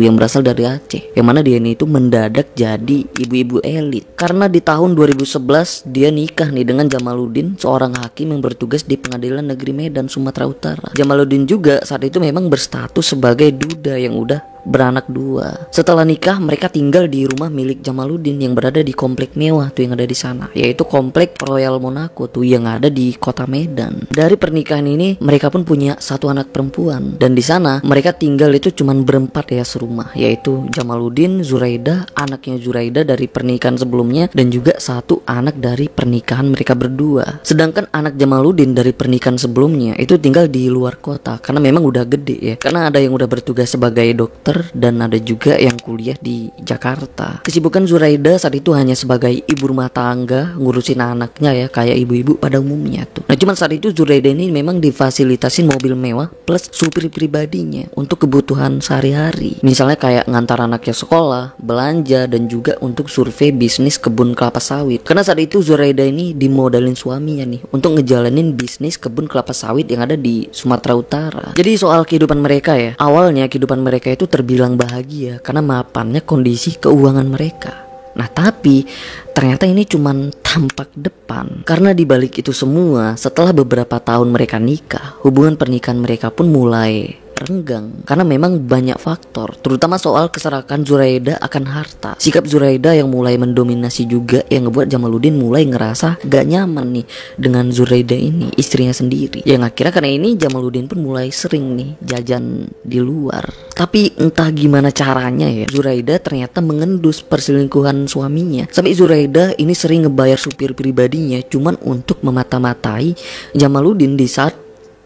yang berasal dari Aceh yang mana dia ini itu mendadak jadi ibu-ibu elit karena di tahun 2011 dia nikah nih dengan Jamaluddin seorang hakim yang bertugas di pengadilan negeri Medan Sumatera Utara Jamaluddin juga saat itu memang berstatus sebagai duda yang udah beranak dua. Setelah nikah, mereka tinggal di rumah milik Jamaluddin yang berada di komplek mewah tuh yang ada di sana, yaitu komplek Royal Monaco tuh yang ada di kota Medan. Dari pernikahan ini, mereka pun punya satu anak perempuan dan di sana mereka tinggal itu cuman berempat ya serumah, yaitu Jamaluddin, Zuraida, anaknya Zuraida dari pernikahan sebelumnya dan juga satu anak dari pernikahan mereka berdua. Sedangkan anak Jamaluddin dari pernikahan sebelumnya itu tinggal di luar kota karena memang udah gede ya. Karena ada yang udah bertugas sebagai dokter dokter dan ada juga yang kuliah di Jakarta. Kesibukan Zuraida saat itu hanya sebagai ibu rumah tangga ngurusin anaknya ya kayak ibu-ibu pada umumnya tuh. Nah cuman saat itu Zuraida ini memang difasilitasi mobil mewah plus supir pribadinya untuk kebutuhan sehari-hari. Misalnya kayak ngantar anaknya sekolah, belanja dan juga untuk survei bisnis kebun kelapa sawit. Karena saat itu Zuraida ini dimodalin suaminya nih untuk ngejalanin bisnis kebun kelapa sawit yang ada di Sumatera Utara. Jadi soal kehidupan mereka ya, awalnya kehidupan mereka itu ter terbilang bahagia karena mapannya kondisi keuangan mereka. Nah tapi ternyata ini cuma tampak depan Karena dibalik itu semua setelah beberapa tahun mereka nikah Hubungan pernikahan mereka pun mulai renggang karena memang banyak faktor, terutama soal keserakan Zuraida akan harta. Sikap Zuraida yang mulai mendominasi juga yang ngebuat Jamaluddin mulai ngerasa gak nyaman nih dengan Zuraida ini, istrinya sendiri. Yang akhirnya karena ini Jamaluddin pun mulai sering nih jajan di luar. Tapi entah gimana caranya ya, Zuraida ternyata mengendus perselingkuhan suaminya. Sampai Zuraida ini sering ngebayar supir pribadinya cuman untuk memata-matai Jamaluddin di saat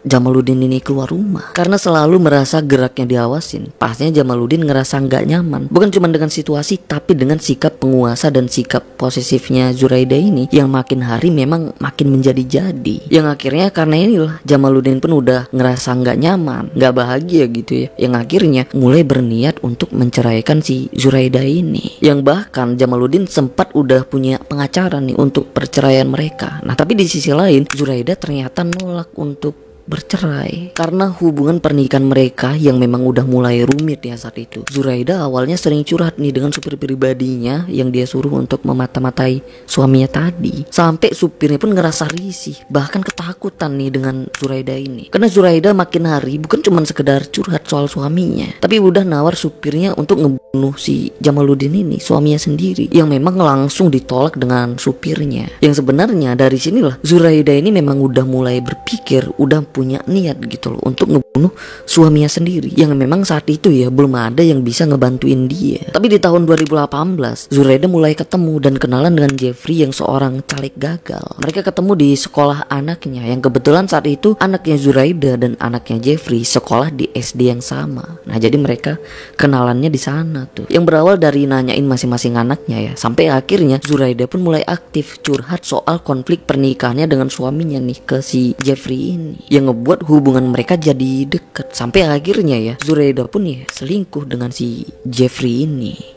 Jamaludin ini keluar rumah karena selalu merasa geraknya diawasin. Pastinya Jamaludin ngerasa nggak nyaman, bukan cuma dengan situasi tapi dengan sikap penguasa dan sikap posesifnya Zuraida ini yang makin hari memang makin menjadi-jadi. Yang akhirnya karena inilah Jamaludin pun udah ngerasa nggak nyaman, nggak bahagia gitu ya. Yang akhirnya mulai berniat untuk menceraikan si Zuraida ini. Yang bahkan Jamaludin sempat udah punya pengacara nih untuk perceraian mereka. Nah tapi di sisi lain Zuraida ternyata nolak untuk bercerai karena hubungan pernikahan mereka yang memang udah mulai rumit ya saat itu. Zuraida awalnya sering curhat nih dengan supir pribadinya yang dia suruh untuk memata-matai suaminya tadi. Sampai supirnya pun ngerasa risih, bahkan ketakutan nih dengan Zuraida ini. Karena Zuraida makin hari bukan cuma sekedar curhat soal suaminya, tapi udah nawar supirnya untuk ngebunuh si Jamaluddin ini, suaminya sendiri yang memang langsung ditolak dengan supirnya. Yang sebenarnya dari sinilah Zuraida ini memang udah mulai berpikir, udah punya niat gitu loh untuk nge membunuh suaminya sendiri yang memang saat itu ya belum ada yang bisa ngebantuin dia. Tapi di tahun 2018, Zuraida mulai ketemu dan kenalan dengan Jeffrey yang seorang caleg gagal. Mereka ketemu di sekolah anaknya yang kebetulan saat itu anaknya Zuraida dan anaknya Jeffrey sekolah di SD yang sama. Nah, jadi mereka kenalannya di sana tuh. Yang berawal dari nanyain masing-masing anaknya ya, sampai akhirnya Zuraida pun mulai aktif curhat soal konflik pernikahannya dengan suaminya nih ke si Jeffrey ini yang ngebuat hubungan mereka jadi dekat sampai akhirnya ya Zureida pun ya selingkuh dengan si Jeffrey ini.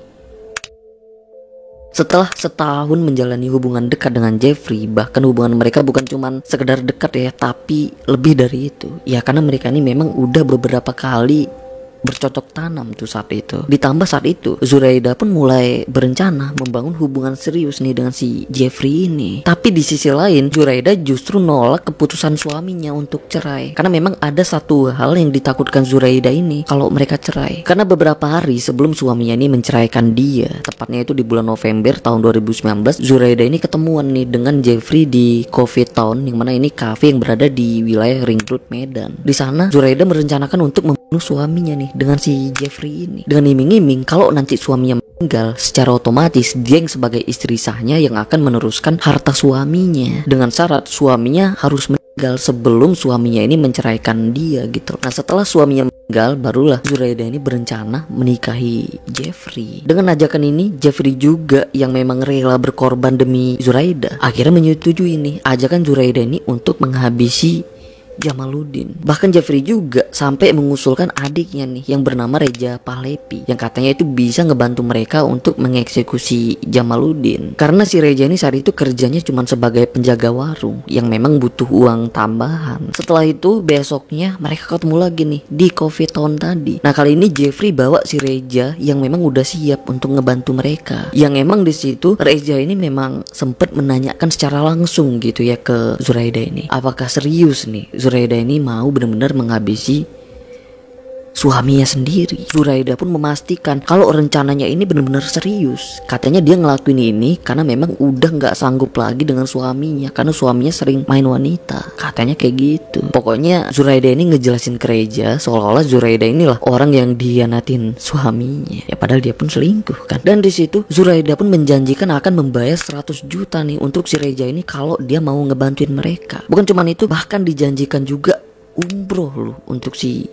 Setelah setahun menjalani hubungan dekat dengan Jeffrey, bahkan hubungan mereka bukan cuma sekedar dekat ya, tapi lebih dari itu. Ya karena mereka ini memang udah beberapa kali bercocok tanam tuh saat itu. Ditambah saat itu Zuraida pun mulai berencana membangun hubungan serius nih dengan si Jeffrey ini. Tapi di sisi lain Zuraida justru nolak keputusan suaminya untuk cerai karena memang ada satu hal yang ditakutkan Zuraida ini kalau mereka cerai. Karena beberapa hari sebelum suaminya ini menceraikan dia, tepatnya itu di bulan November tahun 2019, Zuraida ini ketemuan nih dengan Jeffrey di Coffee Town yang mana ini cafe yang berada di wilayah Ring Road Medan. Di sana Zuraida merencanakan untuk lu suaminya nih dengan si Jeffrey ini dengan iming-iming kalau nanti suaminya meninggal secara otomatis dia yang sebagai istri sahnya yang akan meneruskan harta suaminya dengan syarat suaminya harus meninggal sebelum suaminya ini menceraikan dia gitu nah setelah suaminya meninggal barulah Zuraida ini berencana menikahi Jeffrey dengan ajakan ini Jeffrey juga yang memang rela berkorban demi Zuraida akhirnya menyetujui ini ajakan Zuraida ini untuk menghabisi Jamaluddin. Bahkan Jeffrey juga sampai mengusulkan adiknya nih yang bernama Reja Pahlepi yang katanya itu bisa ngebantu mereka untuk mengeksekusi Jamaluddin. Karena si Reja ini saat itu kerjanya cuma sebagai penjaga warung yang memang butuh uang tambahan. Setelah itu besoknya mereka ketemu lagi nih di Coffee Town tadi. Nah kali ini Jeffrey bawa si Reja yang memang udah siap untuk ngebantu mereka. Yang emang di situ Reja ini memang sempat menanyakan secara langsung gitu ya ke Zuraida ini. Apakah serius nih Zuraida ini mau benar-benar menghabisi suaminya sendiri. Zuraida pun memastikan kalau rencananya ini benar-benar serius. Katanya dia ngelakuin ini karena memang udah nggak sanggup lagi dengan suaminya karena suaminya sering main wanita. Katanya kayak gitu. Pokoknya Zuraida ini ngejelasin ke Reja seolah-olah Zuraida inilah orang yang dianatin suaminya. Ya padahal dia pun selingkuh kan. Dan di situ Zuraida pun menjanjikan akan membayar 100 juta nih untuk si Reja ini kalau dia mau ngebantuin mereka. Bukan cuman itu bahkan dijanjikan juga umroh loh untuk si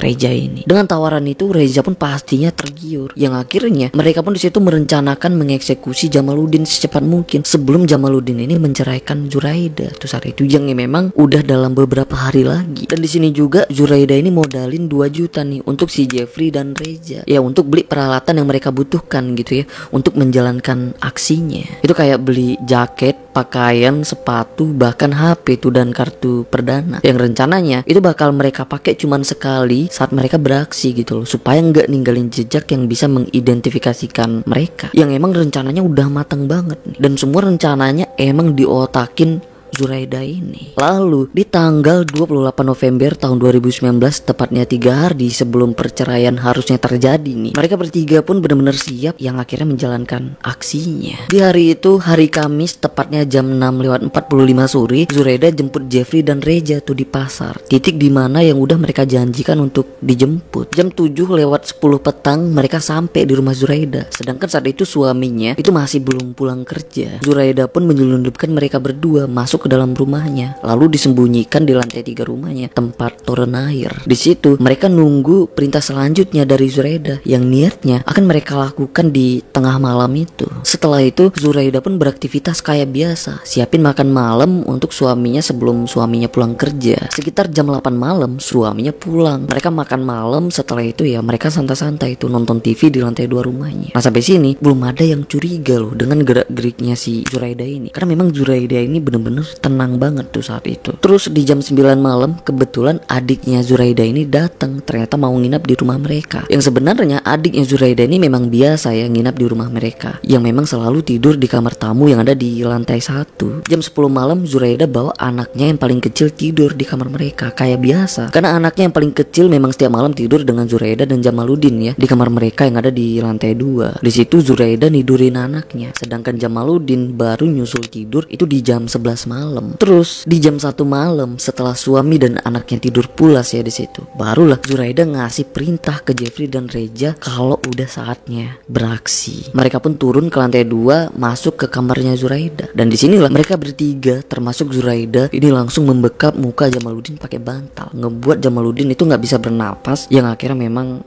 Reja ini. Dengan tawaran itu Reza pun pastinya tergiur yang akhirnya mereka pun disitu merencanakan mengeksekusi Jamaluddin secepat mungkin sebelum Jamaluddin ini menceraikan Zuraida. Tuh saat itu yang memang udah dalam beberapa hari lagi. Dan di sini juga Zuraida ini modalin 2 juta nih untuk si Jeffrey dan Reza Ya untuk beli peralatan yang mereka butuhkan gitu ya untuk menjalankan aksinya. Itu kayak beli jaket, pakaian, sepatu, bahkan HP itu dan kartu perdana. Yang rencananya itu bakal mereka pakai cuman sekali saat mereka beraksi gitu loh supaya nggak ninggalin jejak yang bisa mengidentifikasikan mereka yang emang rencananya udah matang banget nih dan semua rencananya emang diotakin Zuraida ini. Lalu di tanggal 28 November tahun 2019 tepatnya tiga hari sebelum perceraian harusnya terjadi nih. Mereka bertiga pun benar-benar siap yang akhirnya menjalankan aksinya. Di hari itu hari Kamis tepatnya jam 6 lewat 45 sore Zuraida jemput Jeffrey dan Reja tuh di pasar. Titik di mana yang udah mereka janjikan untuk dijemput. Jam 7 lewat 10 petang mereka sampai di rumah Zuraida. Sedangkan saat itu suaminya itu masih belum pulang kerja. Zuraida pun menyelundupkan mereka berdua masuk masuk ke dalam rumahnya, lalu disembunyikan di lantai tiga rumahnya, tempat toren air. Di situ mereka nunggu perintah selanjutnya dari Zuraida yang niatnya akan mereka lakukan di tengah malam itu. Setelah itu Zuraida pun beraktivitas kayak biasa, siapin makan malam untuk suaminya sebelum suaminya pulang kerja. Sekitar jam 8 malam suaminya pulang. Mereka makan malam setelah itu ya mereka santai-santai itu nonton TV di lantai dua rumahnya. Nah sampai sini belum ada yang curiga loh dengan gerak-geriknya si Zuraida ini. Karena memang Zuraida ini bener-bener tenang banget tuh saat itu. Terus di jam 9 malam kebetulan adiknya Zuraida ini datang ternyata mau nginap di rumah mereka. Yang sebenarnya adiknya Zuraida ini memang biasa ya nginap di rumah mereka yang memang selalu tidur di kamar tamu yang ada di lantai satu. Jam 10 malam Zuraida bawa anaknya yang paling kecil tidur di kamar mereka kayak biasa. Karena anaknya yang paling kecil memang setiap malam tidur dengan Zuraida dan Jamaludin ya di kamar mereka yang ada di lantai dua. Di situ Zuraida nidurin anaknya sedangkan Jamaludin baru nyusul tidur itu di jam 11 malam malam. Terus di jam satu malam setelah suami dan anaknya tidur pulas ya di situ. Barulah Zuraida ngasih perintah ke Jeffrey dan Reja kalau udah saatnya beraksi. Mereka pun turun ke lantai dua masuk ke kamarnya Zuraida. Dan di disinilah mereka bertiga termasuk Zuraida ini langsung membekap muka Jamaluddin pakai bantal. Ngebuat Jamaluddin itu nggak bisa bernapas yang akhirnya memang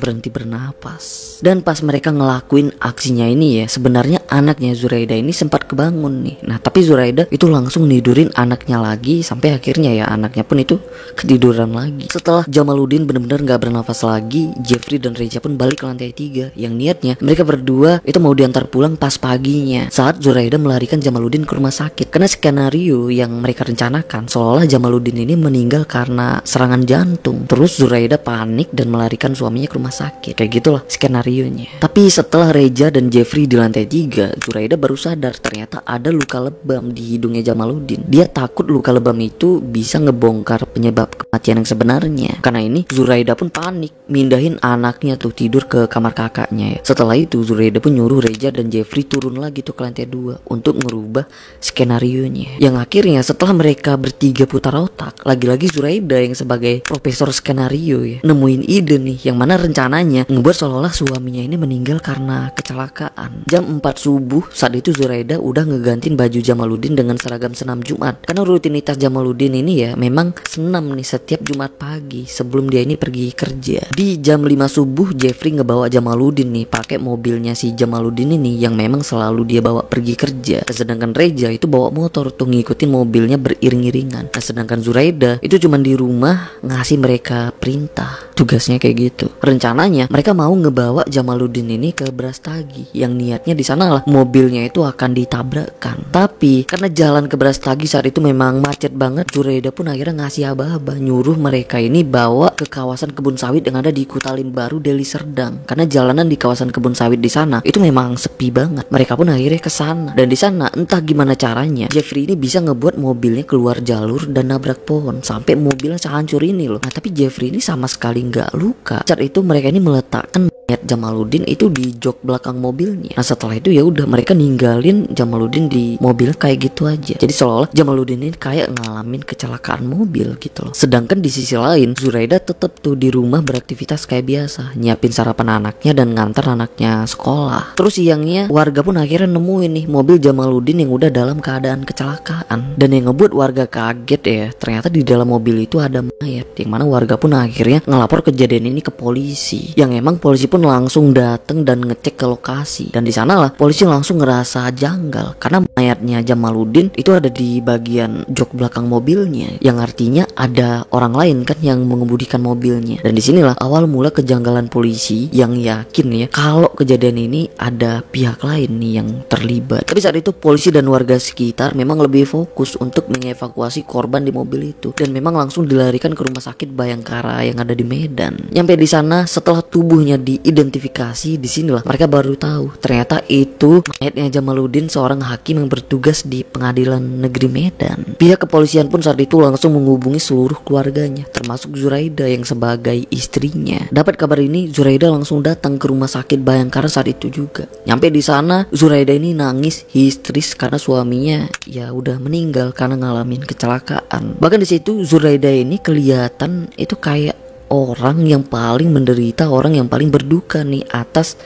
berhenti bernapas. Dan pas mereka ngelakuin aksinya ini ya, sebenarnya anaknya Zuraida ini sempat kebangun nih. Nah, tapi Zuraida itu langsung nidurin anaknya lagi sampai akhirnya ya anaknya pun itu ketiduran lagi. Setelah Jamaluddin benar-benar nggak bernapas lagi, Jeffrey dan Reja pun balik ke lantai tiga. Yang niatnya mereka berdua itu mau diantar pulang pas paginya saat Zuraida melarikan Jamaluddin ke rumah sakit. Karena skenario yang mereka rencanakan seolah Jamaluddin ini meninggal karena serangan jantung. Terus Zuraida panik dan melarikan suaminya ke rumah rumah sakit. Kayak gitulah skenarionya. Tapi setelah Reja dan Jeffrey di lantai 3, Zuraida baru sadar ternyata ada luka lebam di hidungnya Jamaluddin. Dia takut luka lebam itu bisa ngebongkar penyebab kematian yang sebenarnya. Karena ini Zuraida pun panik mindahin anaknya tuh tidur ke kamar kakaknya ya. Setelah itu Zuraida pun nyuruh Reja dan Jeffrey turun lagi tuh ke lantai 2 untuk merubah skenarionya. Yang akhirnya setelah mereka bertiga putar otak, lagi-lagi Zuraida yang sebagai profesor skenario ya nemuin ide nih yang mana rencana rencananya ngebuat seolah-olah suaminya ini meninggal karena kecelakaan. Jam 4 subuh saat itu Zuraida udah ngegantiin baju Jamaluddin dengan seragam senam Jumat. Karena rutinitas Jamaluddin ini ya memang senam nih setiap Jumat pagi sebelum dia ini pergi kerja. Di jam 5 subuh Jeffrey ngebawa Jamaluddin nih pakai mobilnya si Jamaluddin ini yang memang selalu dia bawa pergi kerja. Sedangkan Reja itu bawa motor tuh ngikutin mobilnya beriring-iringan. Nah, sedangkan Zuraida itu cuma di rumah ngasih mereka perintah. Tugasnya kayak gitu. Rencana rencananya mereka mau ngebawa Jamaluddin ini ke Brastagi yang niatnya di sana lah mobilnya itu akan ditabrakkan. Tapi karena jalan ke Brastagi saat itu memang macet banget, Jureda pun akhirnya ngasih aba-aba nyuruh mereka ini bawa ke kawasan kebun sawit yang ada di Kutalin Baru Deli Serdang. Karena jalanan di kawasan kebun sawit di sana itu memang sepi banget. Mereka pun akhirnya ke sana dan di sana entah gimana caranya Jeffrey ini bisa ngebuat mobilnya keluar jalur dan nabrak pohon sampai mobilnya sehancur ini loh. Nah tapi Jeffrey ini sama sekali nggak luka. Saat itu mereka mereka ini meletakkan mayat Jamaluddin itu di jok belakang mobilnya. Nah setelah itu ya udah mereka ninggalin Jamaluddin di mobil kayak gitu aja. Jadi seolah-olah Jamaluddin ini kayak ngalamin kecelakaan mobil gitu loh. Sedangkan di sisi lain Zuraida tetap tuh di rumah beraktivitas kayak biasa, nyiapin sarapan anaknya dan ngantar anaknya sekolah. Terus siangnya warga pun akhirnya nemuin nih mobil Jamaluddin yang udah dalam keadaan kecelakaan. Dan yang ngebuat warga kaget ya, ternyata di dalam mobil itu ada mayat. Yang mana warga pun akhirnya ngelapor kejadian ini ke polisi. Yang emang polisi pun pun langsung datang dan ngecek ke lokasi dan di sanalah polisi langsung ngerasa janggal karena mayatnya Jamaludin itu ada di bagian jok belakang mobilnya yang artinya ada orang lain kan yang mengemudikan mobilnya dan disinilah awal mula kejanggalan polisi yang yakin ya kalau kejadian ini ada pihak lain nih yang terlibat tapi saat itu polisi dan warga sekitar memang lebih fokus untuk mengevakuasi korban di mobil itu dan memang langsung dilarikan ke rumah sakit Bayangkara yang ada di Medan nyampe di sana setelah tubuhnya di identifikasi di sinilah mereka baru tahu ternyata itu mayatnya Jamaludin seorang hakim yang bertugas di pengadilan negeri Medan. Pihak kepolisian pun saat itu langsung menghubungi seluruh keluarganya termasuk Zuraida yang sebagai istrinya. Dapat kabar ini Zuraida langsung datang ke rumah sakit Bayangkara saat itu juga. Nyampe di sana Zuraida ini nangis histeris karena suaminya ya udah meninggal karena ngalamin kecelakaan. Bahkan di situ Zuraida ini kelihatan itu kayak orang yang paling menderita, orang yang paling berduka nih atas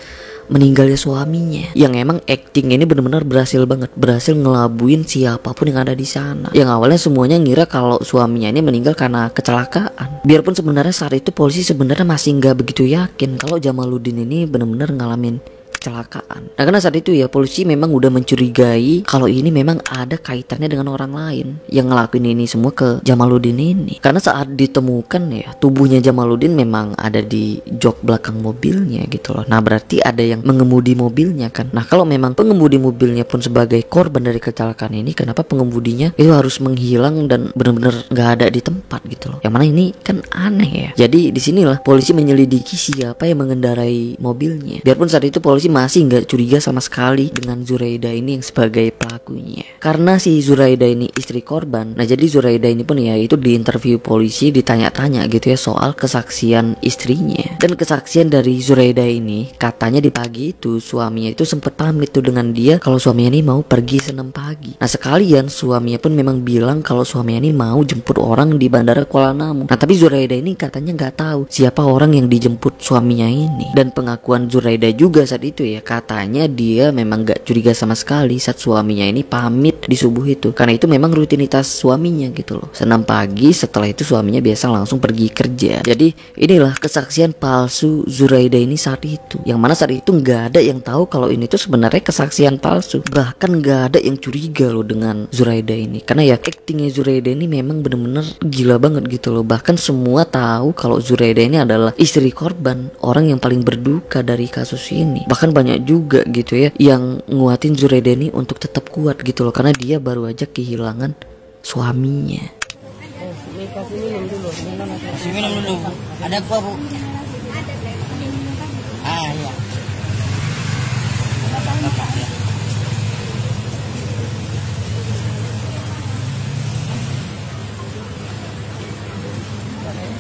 meninggalnya suaminya. Yang emang acting ini benar-benar berhasil banget, berhasil ngelabuin siapapun yang ada di sana. Yang awalnya semuanya ngira kalau suaminya ini meninggal karena kecelakaan. Biarpun sebenarnya saat itu polisi sebenarnya masih nggak begitu yakin kalau Jamaluddin ini benar-benar ngalamin kecelakaan. Nah karena saat itu ya polisi memang udah mencurigai kalau ini memang ada kaitannya dengan orang lain yang ngelakuin ini semua ke Jamaluddin ini. Karena saat ditemukan ya tubuhnya Jamaluddin memang ada di jok belakang mobilnya gitu loh. Nah berarti ada yang mengemudi mobilnya kan. Nah kalau memang pengemudi mobilnya pun sebagai korban dari kecelakaan ini, kenapa pengemudinya itu harus menghilang dan benar-benar nggak ada di tempat gitu loh? Yang mana ini kan aneh ya. Jadi disinilah polisi menyelidiki siapa yang mengendarai mobilnya. Biarpun saat itu polisi masih nggak curiga sama sekali dengan Zuraida ini yang sebagai pelakunya. Karena si Zuraida ini istri korban. Nah jadi Zuraida ini pun ya itu di interview polisi ditanya-tanya gitu ya soal kesaksian istrinya. Dan kesaksian dari Zuraida ini katanya di pagi itu suaminya itu sempat pamit tuh dengan dia kalau suaminya ini mau pergi senam pagi. Nah sekalian suaminya pun memang bilang kalau suaminya ini mau jemput orang di bandara Kuala Namu. Nah tapi Zuraida ini katanya nggak tahu siapa orang yang dijemput suaminya ini. Dan pengakuan Zuraida juga saat itu itu ya katanya dia memang gak curiga sama sekali saat suaminya ini pamit di subuh itu karena itu memang rutinitas suaminya gitu loh senam pagi setelah itu suaminya biasa langsung pergi kerja jadi inilah kesaksian palsu Zuraida ini saat itu yang mana saat itu gak ada yang tahu kalau ini tuh sebenarnya kesaksian palsu bahkan gak ada yang curiga loh dengan Zuraida ini karena ya actingnya Zuraida ini memang bener-bener gila banget gitu loh bahkan semua tahu kalau Zuraida ini adalah istri korban orang yang paling berduka dari kasus ini bahkan banyak juga gitu ya yang nguatin Zuredeni untuk tetap kuat gitu loh karena dia baru aja kehilangan suaminya. Eh, Ada apa bu?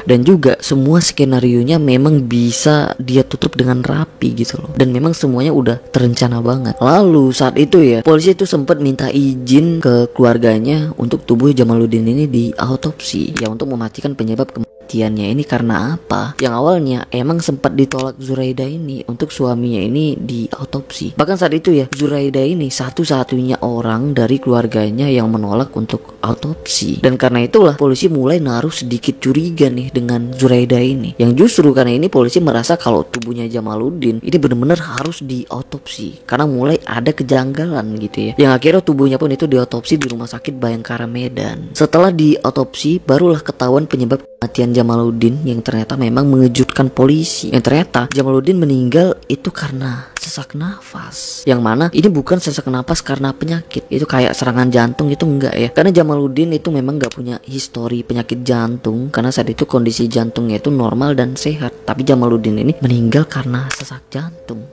dan juga semua skenario nya memang bisa dia tutup dengan rapi gitu loh dan memang semuanya udah terencana banget lalu saat itu ya polisi itu sempat minta izin ke keluarganya untuk tubuh Jamaluddin ini di autopsi ya untuk mematikan penyebab kematian kematiannya ini karena apa? Yang awalnya emang sempat ditolak Zuraida ini untuk suaminya ini di autopsi. Bahkan saat itu ya, Zuraida ini satu-satunya orang dari keluarganya yang menolak untuk autopsi. Dan karena itulah polisi mulai naruh sedikit curiga nih dengan Zuraida ini. Yang justru karena ini polisi merasa kalau tubuhnya Jamaluddin ini benar-benar harus diautopsi karena mulai ada kejanggalan gitu ya. Yang akhirnya tubuhnya pun itu diautopsi di rumah sakit Bayangkara Medan. Setelah diautopsi barulah ketahuan penyebab kematian Jamaluddin yang ternyata memang mengejutkan polisi. Yang ternyata Jamaluddin meninggal itu karena sesak nafas. Yang mana ini bukan sesak nafas karena penyakit. Itu kayak serangan jantung itu enggak ya. Karena Jamaluddin itu memang nggak punya histori penyakit jantung karena saat itu kondisi jantungnya itu normal dan sehat. Tapi Jamaluddin ini meninggal karena sesak jantung.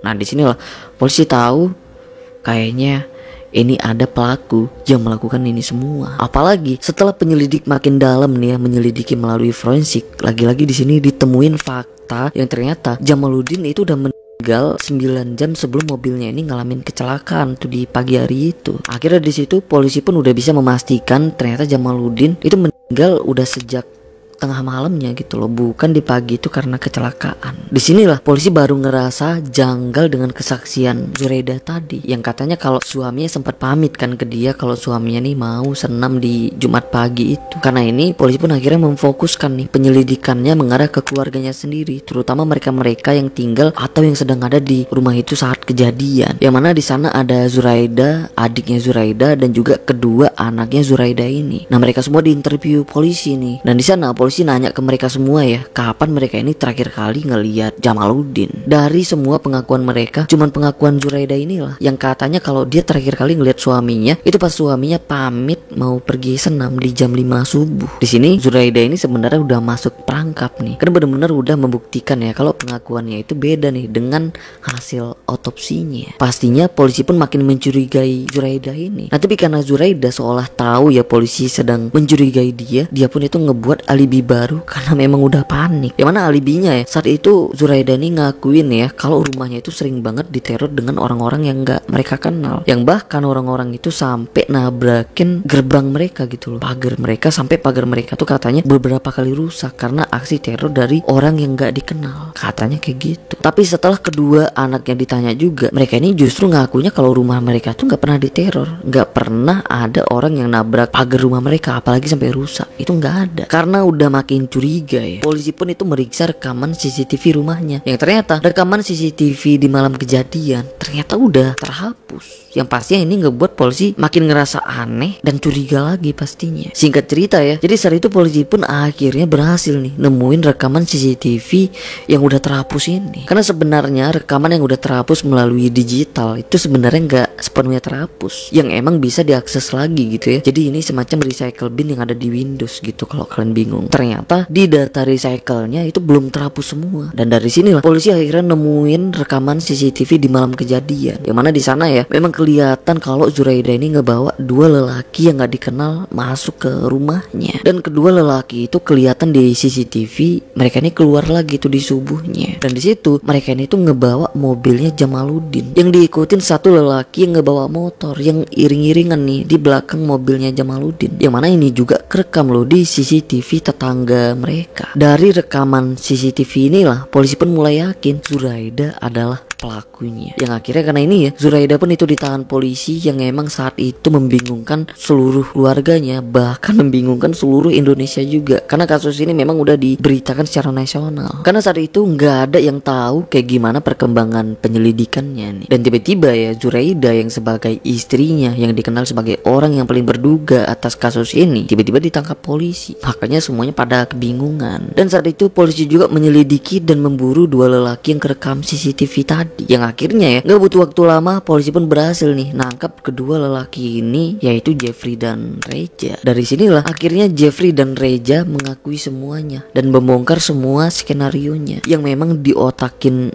Nah, disinilah polisi tahu kayaknya ini ada pelaku yang melakukan ini semua. Apalagi setelah penyelidik makin dalam nih ya menyelidiki melalui forensik, lagi-lagi di sini ditemuin fakta yang ternyata Jamaluddin itu udah men meninggal 9 jam sebelum mobilnya ini ngalamin kecelakaan tuh di pagi hari itu. Akhirnya di situ polisi pun udah bisa memastikan ternyata Jamaluddin itu meninggal udah sejak tengah malamnya gitu loh, bukan di pagi itu karena kecelakaan. Disinilah polisi baru ngerasa janggal dengan kesaksian Zureda tadi, yang katanya kalau suaminya sempat pamit kan ke dia kalau suaminya nih mau senam di Jumat pagi itu. Karena ini polisi pun akhirnya memfokuskan nih penyelidikannya mengarah ke keluarganya sendiri, terutama mereka-mereka yang tinggal atau yang sedang ada di rumah itu saat kejadian. Yang mana di sana ada Zuraida, adiknya Zuraida dan juga kedua anaknya Zuraida ini. Nah mereka semua diinterview polisi nih, dan di sana polisi si sih nanya ke mereka semua ya, kapan mereka ini terakhir kali ngeliat Jamaluddin? Dari semua pengakuan mereka, cuman pengakuan Zuraida inilah yang katanya kalau dia terakhir kali ngeliat suaminya itu pas suaminya pamit mau pergi senam di jam 5 subuh. Di sini Zuraida ini sebenarnya udah masuk perangkap nih. Karena benar-benar udah membuktikan ya kalau pengakuannya itu beda nih dengan hasil otopsinya. Pastinya polisi pun makin mencurigai Zuraida ini. Nah, tapi karena Zuraida seolah tahu ya polisi sedang mencurigai dia, dia pun itu ngebuat alibi baru karena memang udah panik. Yang mana alibinya ya? Saat itu Zuraidani ngakuin ya kalau rumahnya itu sering banget diteror dengan orang-orang yang nggak mereka kenal. Yang bahkan orang-orang itu sampai nabrakin gerbang mereka gitu loh. Pagar mereka sampai pagar mereka tuh katanya beberapa kali rusak karena aksi teror dari orang yang nggak dikenal. Katanya kayak gitu. Tapi setelah kedua anaknya ditanya juga, mereka ini justru ngakunya kalau rumah mereka tuh nggak pernah diteror, nggak pernah ada orang yang nabrak pagar rumah mereka apalagi sampai rusak. Itu nggak ada. Karena udah makin curiga ya. Polisi pun itu meriksa rekaman CCTV rumahnya. Yang ternyata rekaman CCTV di malam kejadian ternyata udah terhapus. Yang pasti ini ngebuat polisi makin ngerasa aneh dan curiga lagi pastinya. Singkat cerita ya, jadi saat itu polisi pun akhirnya berhasil nih nemuin rekaman CCTV yang udah terhapus ini. Karena sebenarnya rekaman yang udah terhapus melalui digital itu sebenarnya nggak sepenuhnya terhapus. Yang emang bisa diakses lagi gitu ya. Jadi ini semacam recycle bin yang ada di Windows gitu kalau kalian bingung ternyata di data recycle-nya itu belum terhapus semua dan dari sinilah polisi akhirnya nemuin rekaman CCTV di malam kejadian yang mana di sana ya memang kelihatan kalau Zuraida ini ngebawa dua lelaki yang nggak dikenal masuk ke rumahnya dan kedua lelaki itu kelihatan di CCTV mereka ini keluar lagi tuh di subuhnya dan di situ mereka ini tuh ngebawa mobilnya Jamaludin yang diikutin satu lelaki yang ngebawa motor yang iring-iringan nih di belakang mobilnya Jamaludin yang mana ini juga kerekam loh di CCTV tetap tangga mereka. Dari rekaman CCTV inilah polisi pun mulai yakin Zuraida adalah pelakunya. Yang akhirnya karena ini ya, Zuraida pun itu ditahan polisi yang emang saat itu membingungkan seluruh keluarganya, bahkan membingungkan seluruh Indonesia juga. Karena kasus ini memang udah diberitakan secara nasional. Karena saat itu nggak ada yang tahu kayak gimana perkembangan penyelidikannya nih. Dan tiba-tiba ya Zuraida yang sebagai istrinya yang dikenal sebagai orang yang paling berduga atas kasus ini tiba-tiba ditangkap polisi. Makanya semuanya semuanya pada kebingungan. Dan saat itu polisi juga menyelidiki dan memburu dua lelaki yang kerekam CCTV tadi. Yang akhirnya ya nggak butuh waktu lama polisi pun berhasil nih nangkap kedua lelaki ini yaitu Jeffrey dan Reja. Dari sinilah akhirnya Jeffrey dan Reja mengakui semuanya dan membongkar semua skenario nya yang memang diotakin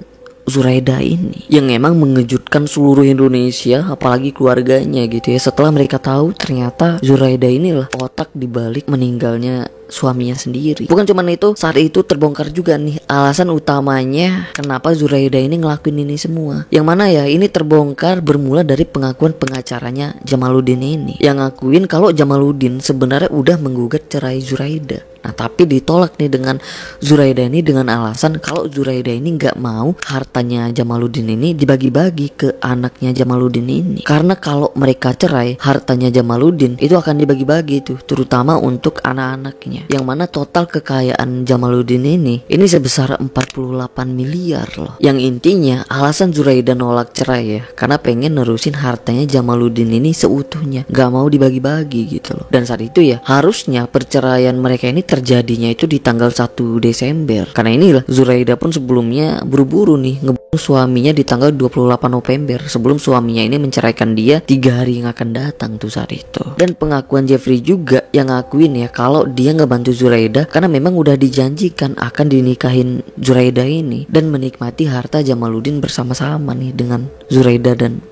Zuraida ini yang emang mengejutkan seluruh Indonesia apalagi keluarganya gitu ya setelah mereka tahu ternyata Zuraida inilah otak dibalik meninggalnya suaminya sendiri. Bukan cuma itu, saat itu terbongkar juga nih alasan utamanya kenapa Zuraida ini ngelakuin ini semua. Yang mana ya, ini terbongkar bermula dari pengakuan pengacaranya Jamaluddin ini yang ngakuin kalau Jamaluddin sebenarnya udah menggugat cerai Zuraida. Nah tapi ditolak nih dengan Zuraida ini dengan alasan kalau Zuraida ini nggak mau hartanya Jamaluddin ini dibagi-bagi ke anaknya Jamaluddin ini. Karena kalau mereka cerai hartanya Jamaluddin itu akan dibagi-bagi tuh terutama untuk anak-anaknya. Yang mana total kekayaan Jamaluddin ini ini sebesar 48 miliar loh. Yang intinya alasan Zuraida nolak cerai ya karena pengen nerusin hartanya Jamaluddin ini seutuhnya. nggak mau dibagi-bagi gitu loh. Dan saat itu ya harusnya perceraian mereka ini terjadinya itu di tanggal 1 Desember. Karena inilah Zuraida pun sebelumnya buru-buru nih ngebunuh suaminya di tanggal 28 November sebelum suaminya ini menceraikan dia tiga hari yang akan datang tuh saat itu. Dan pengakuan Jeffrey juga yang ngakuin ya kalau dia ngebantu Zuraida karena memang udah dijanjikan akan dinikahin Zuraida ini dan menikmati harta Jamaluddin bersama-sama nih dengan Zuraida dan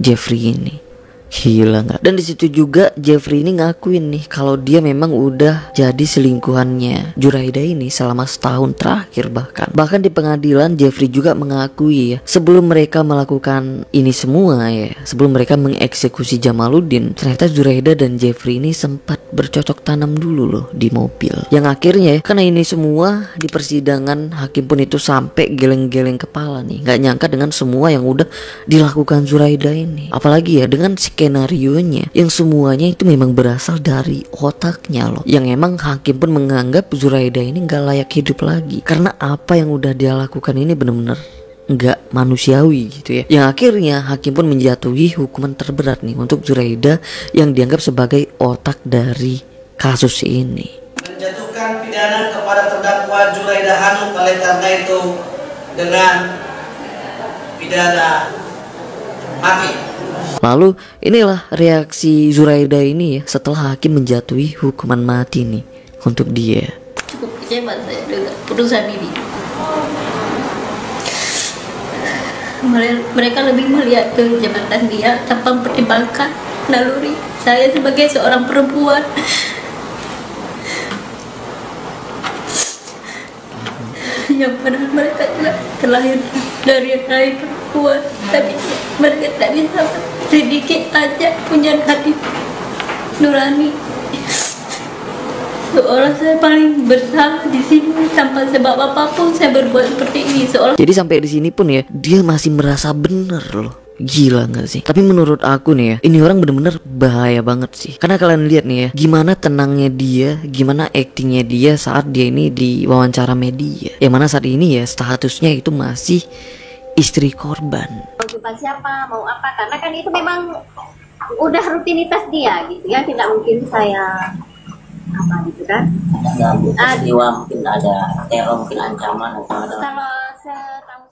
Jeffrey ini. Gila nggak? Dan disitu juga Jeffrey ini ngakuin nih kalau dia memang udah jadi selingkuhannya Juraida ini selama setahun terakhir bahkan. Bahkan di pengadilan Jeffrey juga mengakui ya sebelum mereka melakukan ini semua ya sebelum mereka mengeksekusi Jamaluddin ternyata Juraida dan Jeffrey ini sempat bercocok tanam dulu loh di mobil. Yang akhirnya ya karena ini semua di persidangan hakim pun itu sampai geleng-geleng kepala nih nggak nyangka dengan semua yang udah dilakukan Juraida ini. Apalagi ya dengan si skenario nya yang semuanya itu memang berasal dari otaknya loh yang emang hakim pun menganggap Zuraida ini nggak layak hidup lagi karena apa yang udah dia lakukan ini bener-bener nggak manusiawi gitu ya. Yang akhirnya hakim pun menjatuhi hukuman terberat nih untuk Zuraida yang dianggap sebagai otak dari kasus ini. Menjatuhkan pidana kepada terdakwa Zuraida Hanum oleh karena itu dengan pidana mati. Lalu inilah reaksi Zuraida ini ya setelah hakim menjatuhi hukuman mati nih untuk dia. Cukup kecewa saya dengan putusan ini. Mereka lebih melihat ke jabatan dia tanpa pertimbangkan naluri saya sebagai seorang perempuan. Yang padahal mereka telah terlahir dari mereka perempuan tapi mereka tak bisa sedikit aja punya hati nurani seolah saya paling bersalah di sini tanpa sebab apapun saya berbuat seperti ini seolah jadi sampai di sini pun ya dia masih merasa benar loh Gila gak sih? Tapi menurut aku nih ya, ini orang bener-bener bahaya banget sih. Karena kalian lihat nih ya, gimana tenangnya dia, gimana actingnya dia saat dia ini di wawancara media. Yang mana saat ini ya statusnya itu masih istri korban. Mau jumpa siapa, mau apa, karena kan itu memang udah rutinitas dia gitu ya, tidak mungkin saya apa gitu kan? Ada ah, peristiwa mungkin ada teror mungkin ancaman atau ada. Kalau saya tahu